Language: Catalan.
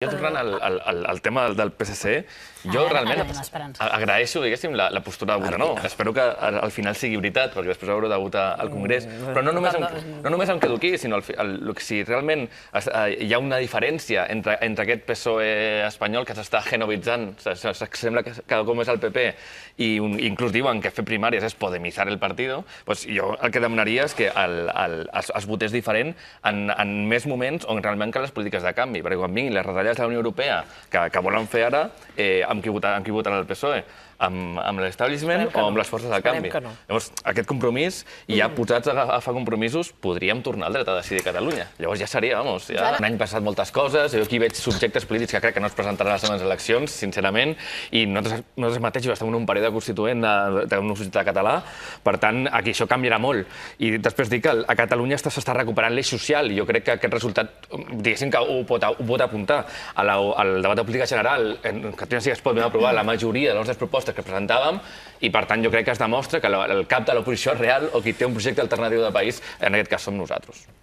Jo tornant al, al, al tema del, del PSC, jo ara, realment ara agraeixo, la, la postura de votar Espero que al, al final sigui veritat, perquè després haurà de votar al Congrés. Mm, Però no només, em, no només em quedo aquí, sinó el, el, el, si realment es, eh, hi ha una diferència entre, entre aquest PSOE espanyol que s'està genovitzant, se, se, se, sembla que cada cop és el PP, i un, inclús diuen que fer primàries és podemitzar el partit, pues doncs jo el que demanaria és que el, el, es, es votés diferent en, en més moments on realment calen les polítiques de canvi, perquè quan vinguin les retallades parlamentàries de la Unió Europea que, que volen fer ara, eh, amb, qui votar, amb qui votarà el PSOE? Amb, amb l'establishment o amb no. les forces de canvi. No. Llavors, aquest compromís, i ja mm. posats a agafar compromisos, podríem tornar al dret a decidir Catalunya. Llavors ja seria, vamos, ja... Un any passat moltes coses, jo aquí veig subjectes polítics que crec que no es presentaran a les seves eleccions, sincerament, i nosaltres, nosaltres mateixos estem en un període constituent d'un societat català, per tant, aquí això canviarà molt. I després dic que a Catalunya s'està recuperant l'eix social, i jo crec que aquest resultat, diguéssim que ho pot, ho pot apuntar al debat de política general, en Catalunya sí que es pot, aprovar la majoria de les nostres propostes que presentàvem i, per tant, jo crec que es demostra que el cap de l'oposició real o qui té un projecte alternatiu de país, en aquest cas som nosaltres.